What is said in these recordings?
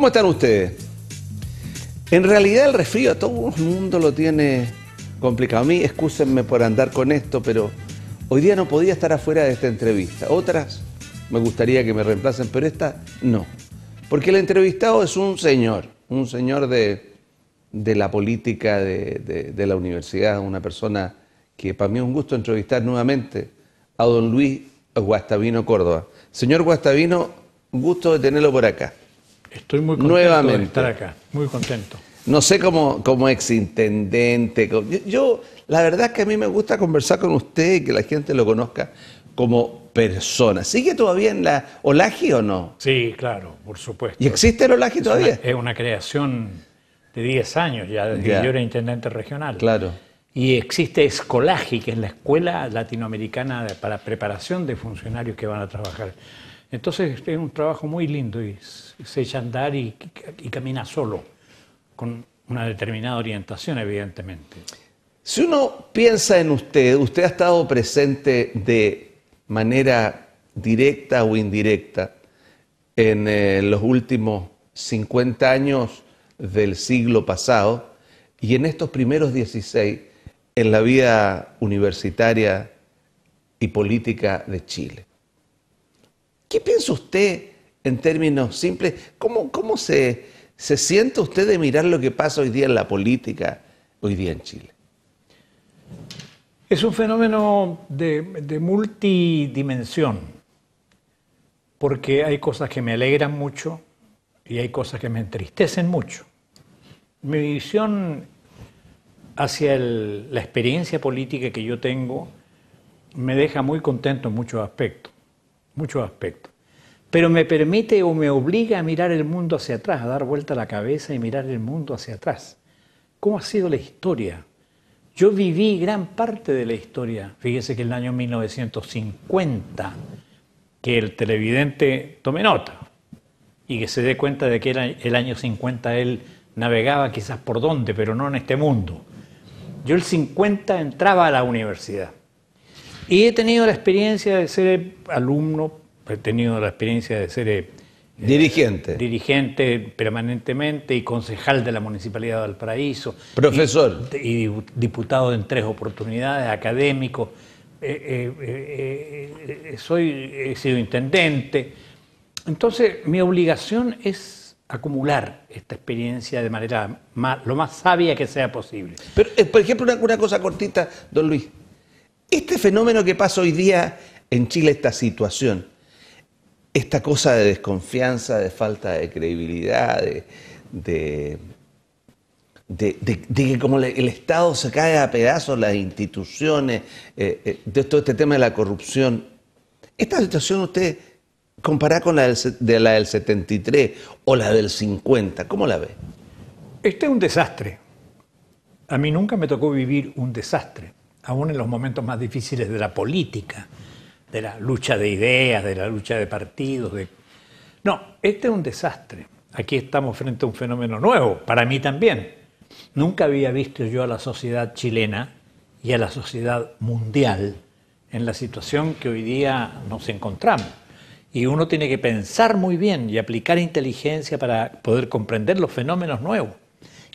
¿Cómo están ustedes? En realidad el resfrío a todo el mundo lo tiene complicado. A mí, excúsenme por andar con esto, pero hoy día no podía estar afuera de esta entrevista. Otras me gustaría que me reemplacen, pero esta no. Porque el entrevistado es un señor, un señor de, la política, de, de la universidad, una persona que para mí es un gusto entrevistar nuevamente a don Luis Guastavino Córdoba. Señor Guastavino, gusto de tenerlo por acá. Estoy muy contento de estar acá, muy contento. No sé cómo, como exintendente, yo, la verdad es que a mí me gusta conversar con usted y que la gente lo conozca como persona. ¿Sigue todavía en la Olaji o no? Sí, claro, por supuesto. ¿Y existe el Olaji todavía? es una creación de 10 años ya, desde que yo era intendente regional. Claro. Y existe Escolagi, que es la Escuela Latinoamericana para Preparación de Funcionarios que van a trabajar entonces este, es un trabajo muy lindo y se echa a andar y, camina solo, con una determinada orientación, evidentemente. Si uno piensa en usted, usted ha estado presente de manera directa o indirecta en eh, los últimos 50 años del siglo pasado y en estos primeros 16 en la vida universitaria y política de Chile. ¿Qué piensa usted en términos simples? ¿Cómo, cómo se, se siente usted de mirar lo que pasa hoy día en la política, hoy día en Chile? Es un fenómeno de, de, multidimensión, porque hay cosas que me alegran mucho y hay cosas que me entristecen mucho. Mi visión hacia la experiencia política que yo tengo me deja muy contento en muchos aspectos muchos aspectos. Pero me permite o me obliga a mirar el mundo hacia atrás, a dar vuelta la cabeza y mirar el mundo hacia atrás. ¿Cómo ha sido la historia? Yo viví gran parte de la historia. Fíjese que en el año 1950, que el televidente tome nota y que se dé cuenta de que el año 50 él navegaba quizás por dónde, pero no en este mundo. Yo el 50 entraba a la universidad. Y he tenido la experiencia de ser eh, alumno, he tenido la experiencia de ser... Eh, eh, dirigente. dirigente permanentemente y concejal de la Municipalidad de Valparaíso. Profesor. Y, diputado en tres oportunidades, académico. soy, he sido intendente. Entonces, mi obligación es acumular esta experiencia de manera lo más sabia que sea posible. Pero, por ejemplo, una cosa cortita, don Luis. Este fenómeno que pasa hoy día en Chile, esta situación, esta cosa de desconfianza, de falta de credibilidad, de, que como el Estado se cae a pedazos, las instituciones, eh, eh, de todo este tema de la corrupción. Esta situación usted comparada con la de la del 73 o la del 50, ¿cómo la ve? Este es un desastre. A mí nunca me tocó vivir un desastre aún en los momentos más difíciles de la política, de la lucha de ideas, de la lucha de partidos. No, este es un desastre. Aquí estamos frente a un fenómeno nuevo, para mí también. Nunca había visto yo a la sociedad chilena y a la sociedad mundial en la situación que hoy día nos encontramos. Y uno tiene que pensar muy bien y aplicar inteligencia para poder comprender los fenómenos nuevos.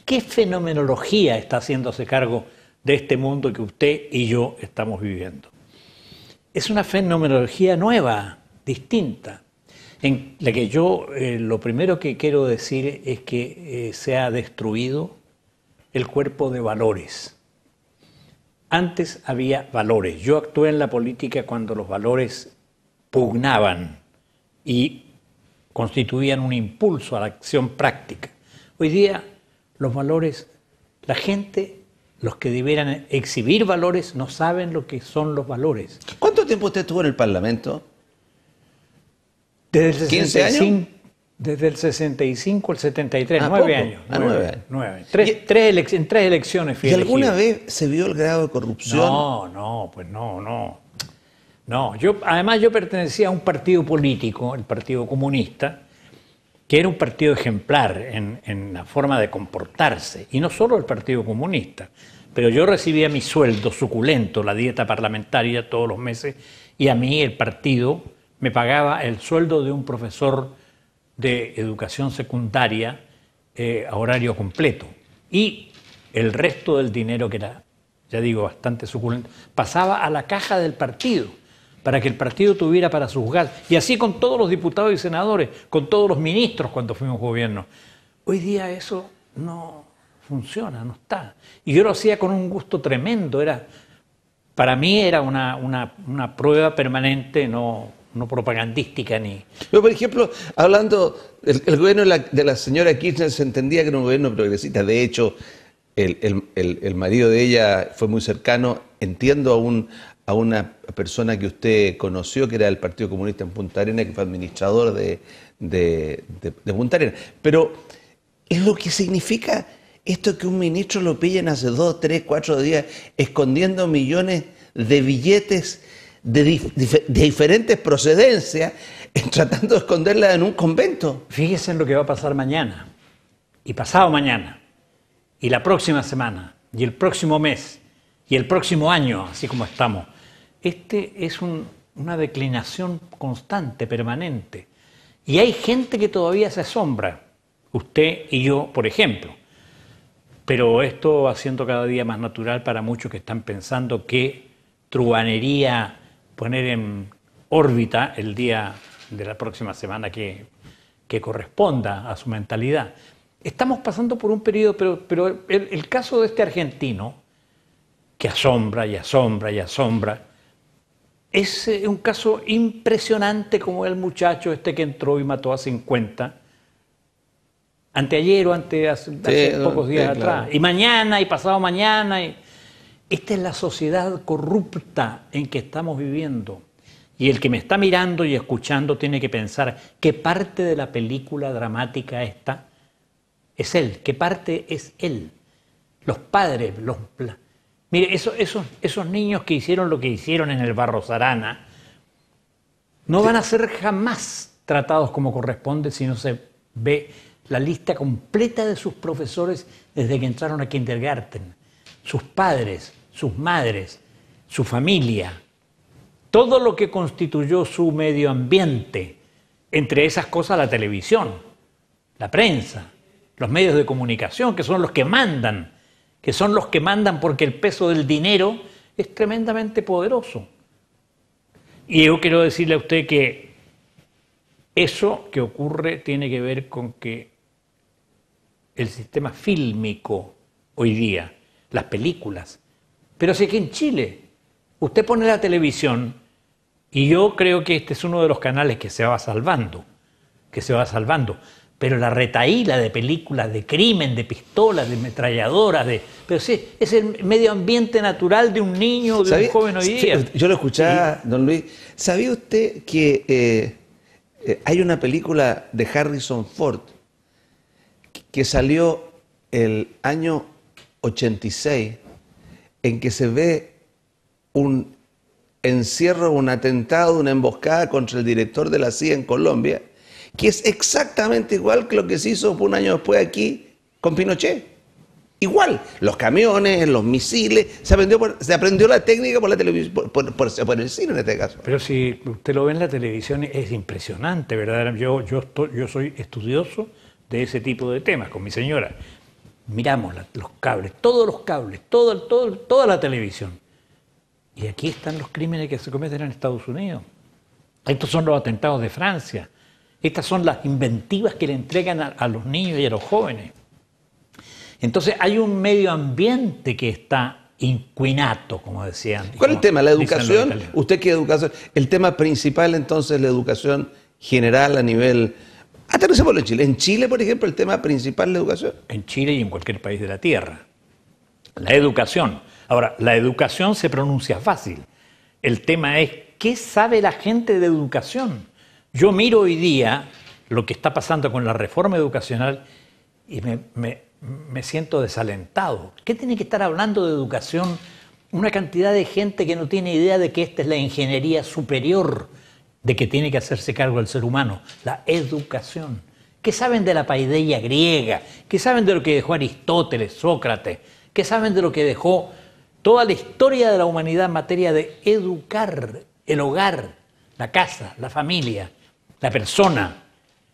¿Qué fenomenología está haciéndose cargo de este mundo que usted y yo estamos viviendo. Es una fenomenología nueva, distinta, en la que yo eh, lo primero que quiero decir es que eh, se ha destruido el cuerpo de valores. Antes había valores. Yo actué en la política cuando los valores pugnaban y constituían un impulso a la acción práctica. Hoy día los valores, la gente los que debieran exhibir valores no saben lo que son los valores. ¿Cuánto tiempo usted estuvo en el Parlamento? Desde el 65, años? Desde el 65 al 73, 9 ah, ah, nueve, años, nueve, en tres elecciones fui ¿Y alguna vez se vio el grado de corrupción? No, no, pues no, no. No, yo, además yo pertenecía a un partido político, el Partido Comunista, que era un partido ejemplar en, la forma de comportarse, y no solo el Partido Comunista, pero yo recibía mi sueldo suculento, la dieta parlamentaria todos los meses, y a mí el partido me pagaba el sueldo de un profesor de educación secundaria eh, a horario completo, y el resto del dinero que era, ya digo, bastante suculento, pasaba a la caja del partido para que el partido tuviera para juzgar. Y así con todos los diputados y senadores, con todos los ministros cuando fuimos gobierno. Hoy día eso no funciona, no está. Y yo lo hacía con un gusto tremendo. Era, para mí era una, prueba permanente, no, propagandística ni. Pero, por ejemplo, hablando, el, gobierno de la, señora Kirchner se entendía que era un gobierno progresista. De hecho, el, el marido de ella fue muy cercano, entiendo, a un, a una persona que usted conoció, que era del Partido Comunista en Punta Arena, que fue administrador de, de, Punta Arena. Pero es lo que significa esto que un ministro lo pillen hace dos, tres, cuatro días escondiendo millones de billetes de, de, diferentes procedencias tratando de esconderla en un convento. Fíjese en lo que va a pasar mañana, y pasado mañana, y la próxima semana, y el próximo mes, y el próximo año, así como estamos este es una declinación constante, permanente. Y hay gente que todavía se asombra, usted y yo, por ejemplo. Pero esto va siendo cada día más natural para muchos que están pensando qué trubanería poner en órbita el día de la próxima semana que, corresponda a su mentalidad. Estamos pasando por un periodo, pero, pero el caso de este argentino, que asombra y asombra y asombra, es eh, un caso impresionante como el muchacho este que entró y mató a 50. Anteayer o ante hace, pocos días atrás. Y mañana y pasado mañana. Esta es la sociedad corrupta en que estamos viviendo. Y el que me está mirando y escuchando tiene que pensar qué parte de la película dramática esta es él, qué parte es él. Los padres, los, Mire, esos, esos niños que hicieron lo que hicieron en el Barro Sarana no van a ser jamás tratados como corresponde si no se ve la lista completa de sus profesores desde que entraron a kindergarten, sus padres, sus madres, su familia, todo lo que constituyó su medio ambiente, entre esas cosas la televisión, la prensa, los medios de comunicación, que son los que mandan que son los que mandan porque el peso del dinero es tremendamente poderoso. Y yo quiero decirle a usted que eso que ocurre tiene que ver con que el sistema fílmico hoy día, las películas, pero sé que en Chile usted pone la televisión y yo creo que este es uno de los canales que se va salvando, que se va salvando. Pero la retaíla de películas de crimen, de pistolas, de ametralladoras, de. Pero sí, es el medio ambiente natural de un niño, de un joven hoy día. yo lo escuchaba, don Luis. ¿Sabía usted que eh, eh, hay una película de Harrison Ford que salió el año 86 en que se ve un encierro, un atentado, una emboscada contra el director de la CIA en Colombia? que es exactamente igual que lo que se hizo un año después aquí con Pinochet. Igual, los camiones, los misiles, se aprendió, la técnica por, la por, por, el cine en este caso. Pero si usted lo ve en la televisión es impresionante, ¿verdad? Yo, soy estudioso de ese tipo de temas con mi señora. Miramos los cables, todos los cables, toda la televisión. Y aquí están los crímenes que se cometen en Estados Unidos. Estos son los atentados de Francia. Estas son las inventivas que le entregan a, los niños y a los jóvenes. Entonces hay un medio ambiente que está inquinato, como decían. ¿Cuál es el tema? ¿La educación? ¿Usted qué educación? El tema principal entonces la educación general a nivel... Aterricémoslo en Chile. En Chile, por ejemplo, el tema principal la educación. En Chile y en cualquier país de la Tierra. La educación. Ahora, la educación se pronuncia fácil. El tema es, ¿qué sabe la gente de educación? Yo miro hoy día lo que está pasando con la reforma educacional y me, siento desalentado. ¿Qué tiene que estar hablando de educación una cantidad de gente que no tiene idea de que esta es la ingeniería superior de que tiene que hacerse cargo el ser humano, la educación? ¿Qué saben de la paideia griega? ¿Qué saben de lo que dejó Aristóteles, Sócrates? ¿Qué saben de lo que dejó toda la historia de la humanidad en materia de educar el hogar, la casa, la familia? la persona,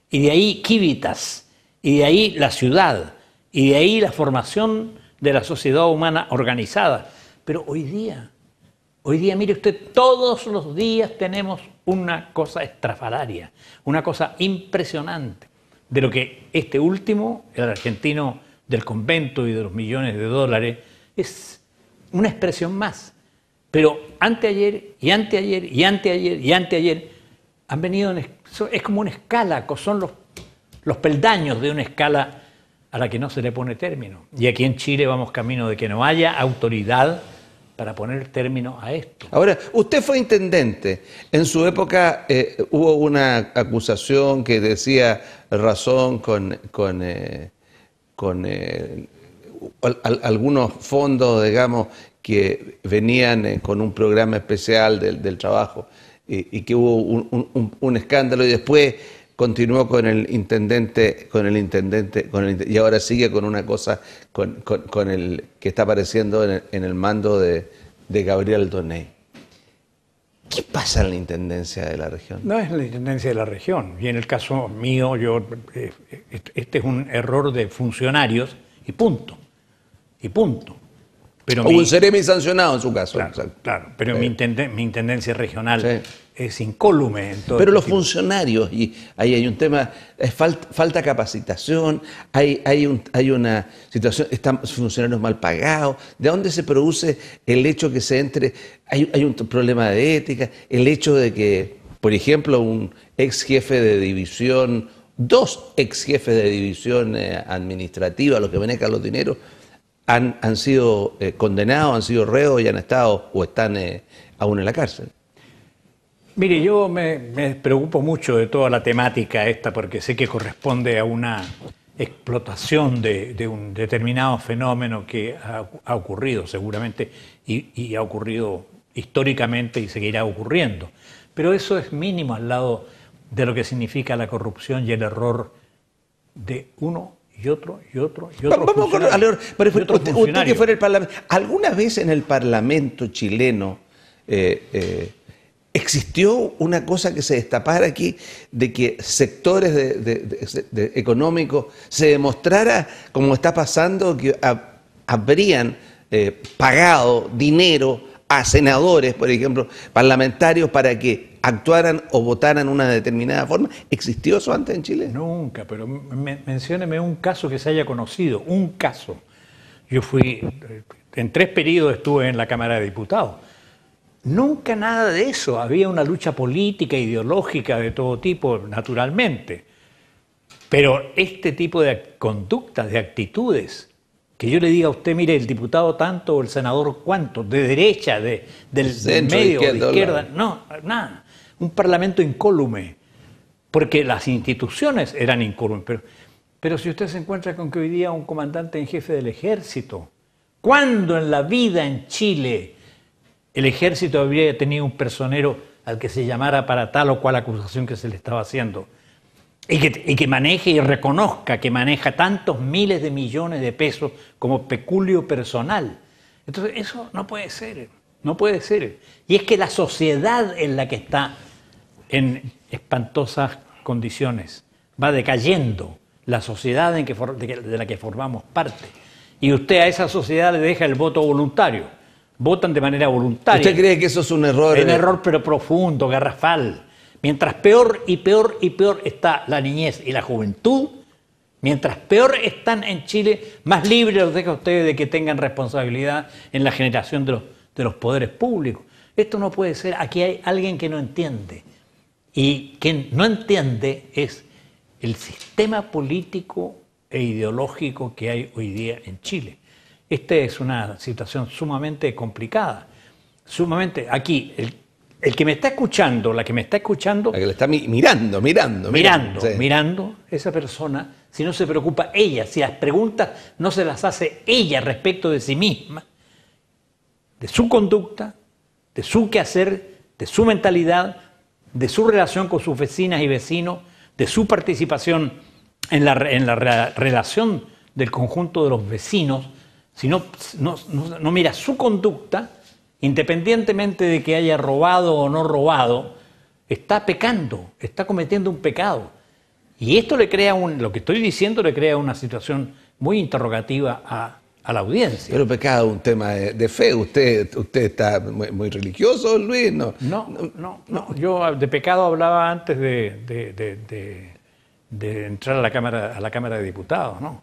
y de ahí quívitas, y de ahí la ciudad, y de ahí la formación de la sociedad humana organizada. Pero hoy día, hoy día, mire usted, todos los días tenemos una cosa estrafalaria, una cosa impresionante de lo que este último, el argentino del convento y de los millones de dólares, es una expresión más. Pero anteayer y anteayer y anteayer y anteayer han venido en es como una escala, son los, peldaños de una escala a la que no se le pone término. Y aquí en Chile vamos camino de que no haya autoridad para poner término a esto. Ahora, usted fue intendente. En su época eh, hubo una acusación que decía razón con, eh, eh, algunos fondos, digamos, que venían con un programa especial del trabajo y que hubo un, escándalo y después continuó con el intendente, con el intendente, con y ahora sigue con una cosa con, el que está apareciendo en el, mando de, Gabriel Doné. ¿Qué pasa en la Intendencia de la región? No es la Intendencia de la región. Y en el caso mío, yo, eh, eh, este es un error de funcionarios y punto. Y punto o un seremi sancionado en su caso. Claro, pero eh. mi, intendencia regional es incólume. pero este los funcionarios, y ahí hay un tema, falta, capacitación, hay, hay, hay una situación, están funcionarios mal pagados. ¿De dónde se produce el hecho que se entre? Hay, un problema de ética, el hecho de que, por ejemplo, un ex jefe de división, dos ex jefes de división eh, administrativa, los que acá los dineros, han, sido eh, condenados, han sido reos y han estado o están eh, aún en la cárcel. Mire, yo me, preocupo mucho de toda la temática esta porque sé que corresponde a una explotación de, un determinado fenómeno que ha, ocurrido seguramente y, ha ocurrido históricamente y seguirá ocurriendo. Pero eso es mínimo al lado de lo que significa la corrupción y el error de uno y otro, y otro, y otro. Vamos usted, que fuera el Parlamento. ¿Alguna vez en el Parlamento chileno eh, eh, existió una cosa que se destapara aquí de que sectores económicos se demostrara, como está pasando, que habrían eh, pagado dinero a senadores, por ejemplo, parlamentarios, para que actuaran o votaran una determinada forma. ¿Existió eso antes en Chile? Nunca, pero me, un caso que se haya conocido, un caso. Yo fui, en tres periodos estuve en la Cámara de Diputados. Nunca nada de eso. Había una lucha política, ideológica de todo tipo, naturalmente. Pero este tipo de conductas, de actitudes, que yo le diga a usted, mire, el diputado tanto o el senador cuánto, de derecha, de, del, del medio, de izquierda, no, nada un parlamento incólume, porque las instituciones eran incólumes. Pero, si usted se encuentra con que hoy día un comandante en jefe del ejército, ¿cuándo en la vida en Chile el ejército había tenido un personero al que se llamara para tal o cual acusación que se le estaba haciendo? Y que, y que, maneje y reconozca que maneja tantos miles de millones de pesos como peculio personal. Entonces, eso no puede ser, no puede ser. Y es que la sociedad en la que está en espantosas condiciones. Va decayendo la sociedad en que de, la que formamos parte. Y usted a esa sociedad le deja el voto voluntario. Votan de manera voluntaria. ¿Usted cree que eso es un error? Un eh? error pero profundo, garrafal. Mientras peor y peor y peor está la niñez y la juventud, mientras peor están en Chile, más libre los deja ustedes de que tengan responsabilidad en la generación de los poderes públicos. Esto no puede ser. Aquí hay alguien que no entiende. Y quien no entiende es el sistema político e ideológico que hay hoy día en Chile. Esta es una situación sumamente complicada. Sumamente, aquí, el, que me está escuchando, la que me está escuchando... La que le está mirando, mirando, mirando. Mirando, mirando, esa persona, si no se preocupa ella, si las preguntas no se las hace ella respecto de sí misma, de su conducta, de su quehacer, de su mentalidad, de su relación con sus vecinas y vecinos, de su participación en la, relación del conjunto de los vecinos, si no, no, mira su conducta, independientemente de que haya robado o no robado, está pecando, está cometiendo un pecado. Y esto le crea un, lo que estoy diciendo le crea una situación muy interrogativa a a la audiencia. Pero pecado pues, un tema de, fe. Usted, usted está muy, religioso, Luis. No no, no, Yo de pecado hablaba antes de, entrar a la cámara, a la cámara de diputados, ¿no?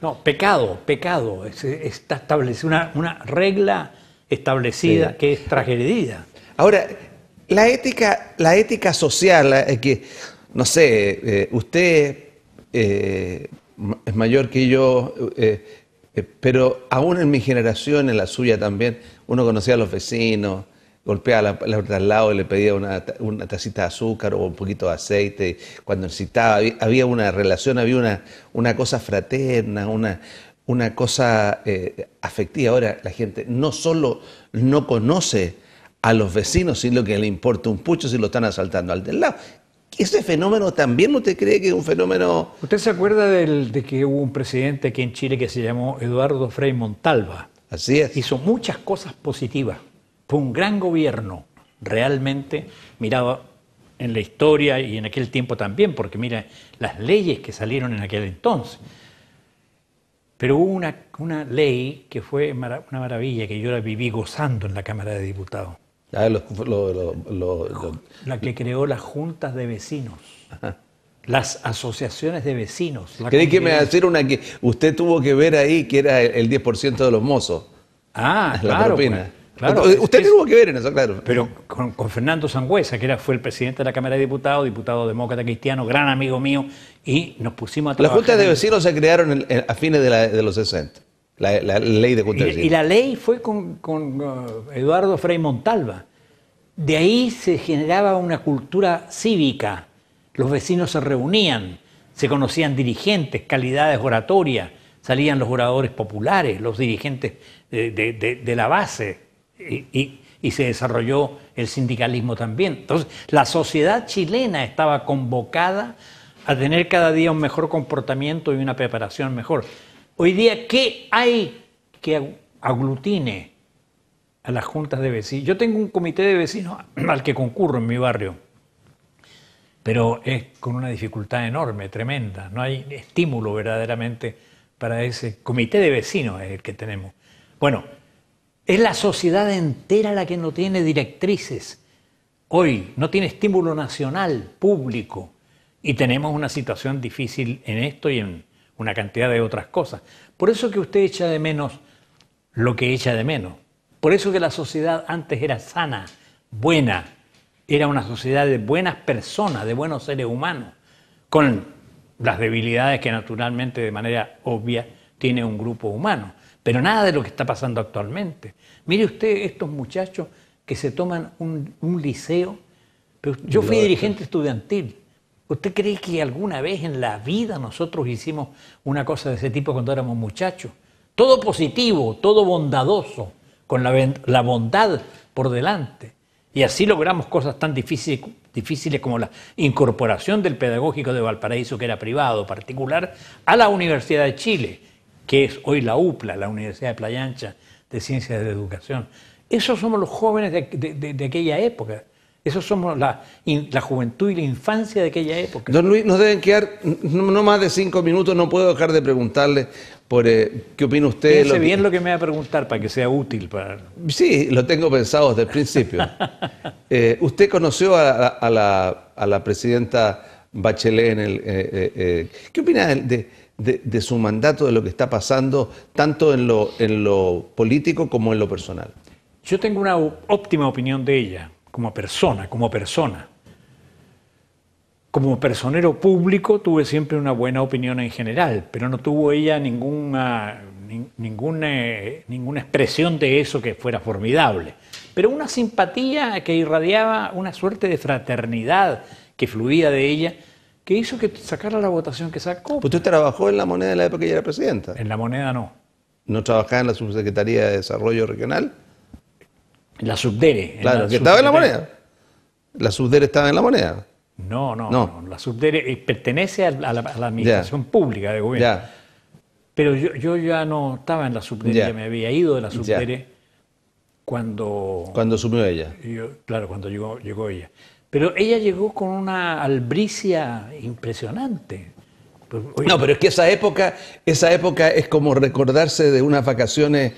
No, pecado, pecado. está establecido una, regla establecida que es transgredida. Ahora, la ética, la ética social, eh, es que, no sé, eh, usted eh, es mayor que yo eh, pero aún en mi generación, en la suya también, uno conocía a los vecinos, golpeaba la, la al lado y le pedía una, tacita de azúcar o un poquito de aceite. Cuando necesitaba, había, una relación, había una, cosa fraterna, una, cosa eh, afectiva. Ahora la gente no solo no conoce a los vecinos, sino que le importa un pucho si lo están asaltando al del lado. Ese fenómeno también usted cree que es un fenómeno... ¿Usted se acuerda de que hubo un presidente aquí en Chile que se llamó Eduardo Frei Montalva? Así es. Hizo muchas cosas positivas. Fue un gran gobierno, realmente, Miraba en la historia y en aquel tiempo también, porque mira las leyes que salieron en aquel entonces. Pero hubo una, ley que fue una maravilla, que yo la viví gozando en la Cámara de Diputados la que creó las juntas de vecinos. Las asociaciones de vecinos. Creí que me una que usted tuvo que ver ahí, que era el 10% de los mozos. Ah, la claro. Pues. Usted tuvo que ver en eso, claro. Pero con, Fernando Sangüesa, que era, fue el presidente de la Cámara de Diputados, diputado demócrata cristiano, gran amigo mío, y nos pusimos a trabajar. Las juntas de vecinos se crearon a fines de, de, los 60. La, ley de Y, la ley fue con, uh, Eduardo Frei Montalva. De ahí se generaba una cultura cívica. Los vecinos se reunían, se conocían dirigentes, calidades oratorias, salían los oradores populares, los dirigentes de, la base. y se desarrolló el sindicalismo también. Entonces, la sociedad chilena estaba convocada a tener cada día un mejor comportamiento y una preparación mejor. Hoy día, ¿qué hay que aglutine a las juntas de vecinos? Yo tengo un comité de vecinos al que concurro en mi barrio, pero es con una dificultad enorme, tremenda. No hay estímulo verdaderamente para ese comité de vecinos es el que tenemos. Bueno, es la sociedad entera la que no tiene directrices. Hoy no tiene estímulo nacional, público, y tenemos una situación difícil en esto y en una cantidad de otras cosas. Por eso que usted echa de menos lo que echa de menos. Por eso que la sociedad antes era sana, buena, era una sociedad de buenas personas, de buenos seres humanos, con las debilidades que naturalmente de manera obvia tiene un grupo humano. Pero nada de lo que está pasando actualmente. Mire usted estos muchachos que se toman un, liceo. Pero yo fui dirigente estudiantil ¿Usted cree que alguna vez en la vida nosotros hicimos una cosa de ese tipo cuando éramos muchachos? Todo positivo, todo bondadoso, con la, la bondad por delante. Y así logramos cosas tan difíciles, como la incorporación del pedagógico de Valparaíso, que era privado, particular, a la Universidad de Chile, que es hoy la UPLA, la Universidad de Playa Ancha de Ciencias de Educación. Esos somos los jóvenes de aquella época. Esos somos la, juventud y la infancia de aquella época. Don Luis, nos deben quedar no, más de cinco minutos. No puedo dejar de preguntarle por eh, qué opina usted. Piense bien lo que me va a preguntar para que sea útil para. Sí, lo tengo pensado desde el principio. Eh, usted conoció a, la, presidenta Bachelet en el. Eh, ¿Qué opina de, su mandato, de lo que está pasando, tanto en lo político como en lo personal? Yo tengo una óptima opinión de ella como persona, como persona. Como personero público tuve siempre una buena opinión en general, pero no tuvo ella ninguna, ninguna, eh, ninguna expresión de eso que fuera formidable. Pero una simpatía que irradiaba una suerte de fraternidad que fluía de ella, que hizo que sacara la votación que sacó. Pues usted trabajó en la moneda en la época que ella era presidenta. En la moneda no. ¿No trabajaba en la subsecretaría de Desarrollo Regional? La subdere. que estaba en la moneda. La subdere estaba en la moneda. No, no, no. La subdere eh, pertenece a la, administración pública de gobierno. Pero yo, ya no estaba en la subdere, ya me había ido de la subdere cuando... Cuando asumió ella. claro, cuando llegó, llegó ella. Pero ella llegó con una albricia impresionante. Pues, no, pero es que esa época, esa época es como recordarse de unas vacaciones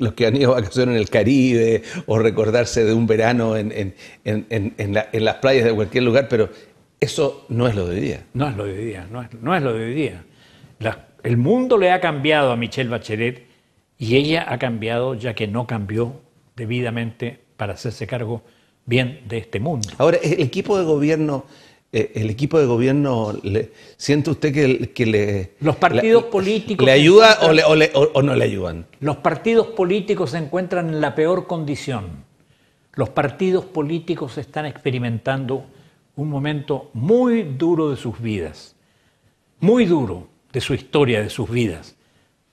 los que han ido a vacaciones en el Caribe o recordarse de un verano en, las playas de cualquier lugar, pero eso no es lo de hoy día. No es lo de día, no es, lo de hoy día. el mundo le ha cambiado a Michelle Bachelet y ella ha cambiado ya que no cambió debidamente para hacerse cargo bien de este mundo. Ahora, el equipo de gobierno eh, el equipo de gobierno, le, ¿siente usted que, le... Los partidos políticos... ayuda o, o, no le ayudan? Los partidos políticos se encuentran en la peor condición. Los partidos políticos están experimentando un momento muy duro de sus vidas, muy duro de su historia, de sus vidas.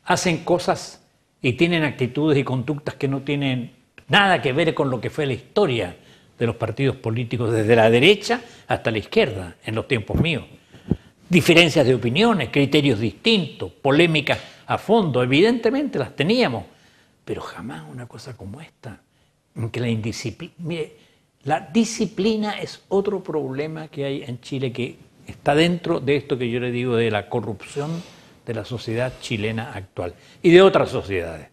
Hacen cosas y tienen actitudes y conductas que no tienen nada que ver con lo que fue la historia de los partidos políticos desde la derecha hasta la izquierda en los tiempos míos. Diferencias de opiniones, criterios distintos, polémicas a fondo, evidentemente las teníamos, pero jamás una cosa como esta, en que la indisciplina... la disciplina es otro problema que hay en Chile que está dentro de esto que yo le digo de la corrupción de la sociedad chilena actual y de otras sociedades.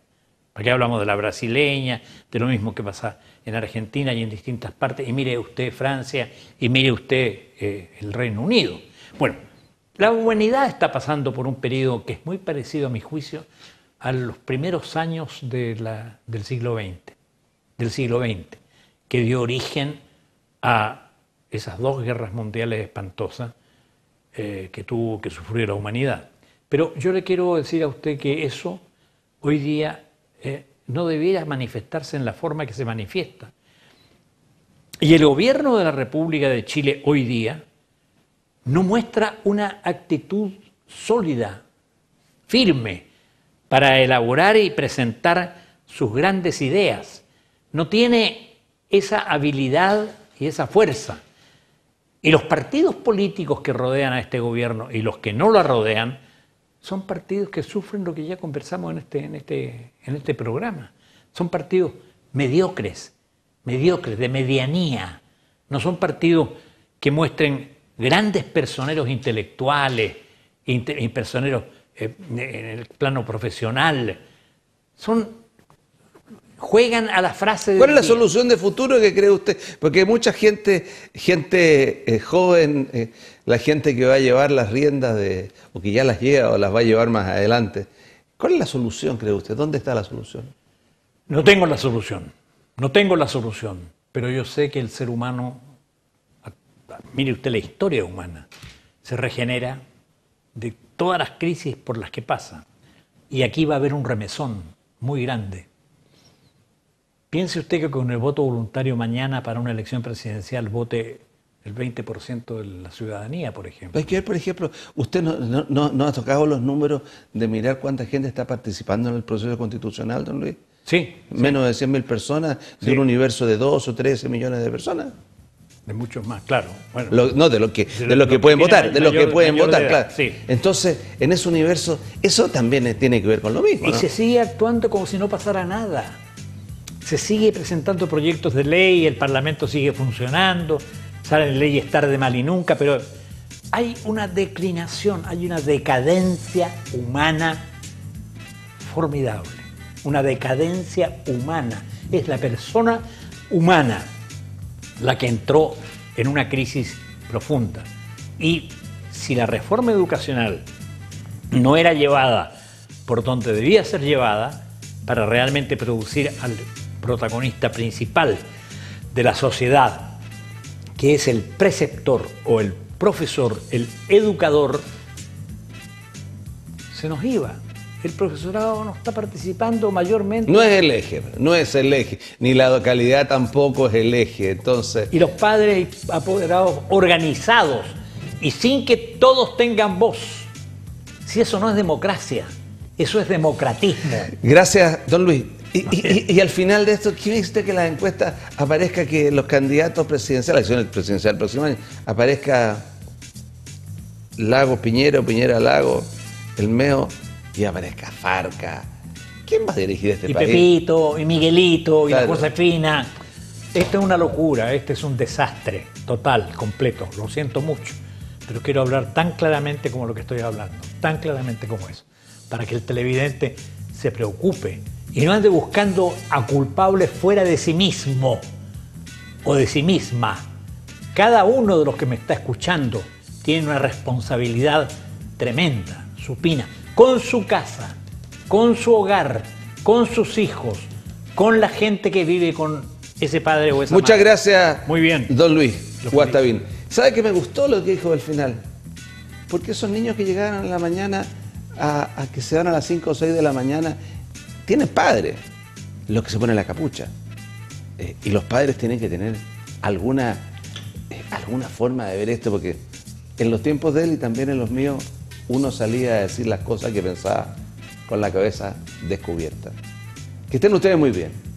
Aquí hablamos de la brasileña, de lo mismo que pasa en Argentina y en distintas partes. Y mire usted Francia y mire usted eh, el Reino Unido. Bueno, la humanidad está pasando por un periodo que es muy parecido, a mi juicio, a los primeros años del siglo XX, del siglo que dio origen a esas dos guerras mundiales espantosas eh, que tuvo que sufrir la humanidad. Pero yo le quiero decir a usted que eso hoy día eh, no debiera manifestarse en la forma que se manifiesta. Y el gobierno de la República de Chile hoy día no muestra una actitud sólida, firme, para elaborar y presentar sus grandes ideas. No tiene esa habilidad y esa fuerza. Y los partidos políticos que rodean a este gobierno y los que no lo rodean son partidos que sufren lo que ya conversamos en este, en este, en este programa. Son partidos mediocres, mediocres, de medianía. No son partidos que muestren grandes personeros intelectuales y personeros eh, en el plano profesional. Son juegan a la frase de. ¿Cuál es la solución de futuro que cree usted? Porque mucha gente, gente eh, joven, eh, la gente que va a llevar las riendas de, o que ya las lleva o las va a llevar más adelante. ¿Cuál es la solución, cree usted? ¿Dónde está la solución? No tengo la solución. No tengo la solución. Pero yo sé que el ser humano, mire usted la historia humana, se regenera de todas las crisis por las que pasa. Y aquí va a haber un remesón muy grande ¿Piense usted que con el voto voluntario mañana para una elección presidencial vote el 20% de la ciudadanía, por ejemplo? Hay que ver, por ejemplo, usted no, ha tocado los números de mirar cuánta gente está participando en el proceso constitucional, don Luis. Sí. Menos de 100.000 personas de un universo de 2 o 13 millones de personas. De muchos más, claro. no, de lo que, pueden votar, de lo que pueden votar, claro. Entonces, en ese universo, eso también tiene que ver con lo mismo. Y se sigue actuando como si no pasara nada se sigue presentando proyectos de ley, el Parlamento sigue funcionando, salen leyes tarde, mal y nunca, pero hay una declinación, hay una decadencia humana formidable, una decadencia humana. Es la persona humana la que entró en una crisis profunda. Y si la reforma educacional no era llevada por donde debía ser llevada, para realmente producir al protagonista principal de la sociedad, que es el preceptor o el profesor, el educador, se nos iba. El profesorado no está participando mayormente. No es el eje, no es el eje, ni la localidad tampoco es el eje, entonces... Y los padres apoderados organizados y sin que todos tengan voz. Si eso no es democracia, eso es democratismo. Gracias, don Luis. Y, al final de esto, ¿quién dice que la encuesta aparezca que los candidatos presidenciales, la elección presidencial próximo año, aparezca Lago Piñero, Piñera Lago, el MEO, y aparezca Farca? ¿Quién va a dirigir este país? Y Pepito, y Miguelito, y la Josefina. Esto es una locura, este es un desastre total, completo. Lo siento mucho, pero quiero hablar tan claramente como lo que estoy hablando, tan claramente como eso, para que el televidente se preocupe y no ande buscando a culpables fuera de sí mismo o de sí misma. Cada uno de los que me está escuchando tiene una responsabilidad tremenda, supina, con su casa, con su hogar, con sus hijos, con la gente que vive con ese padre o esa Muchas gracias, Muy bien. don Luis bien ¿Sabe que me gustó lo que dijo al final? Porque esos niños que llegaron en la mañana a, que se van a las 5 o 6 de la mañana tienen padres los que se ponen la capucha. Eh, y los padres tienen que tener alguna, eh, alguna forma de ver esto, porque en los tiempos de él y también en los míos, uno salía a decir las cosas que pensaba con la cabeza descubierta. Que estén ustedes muy bien.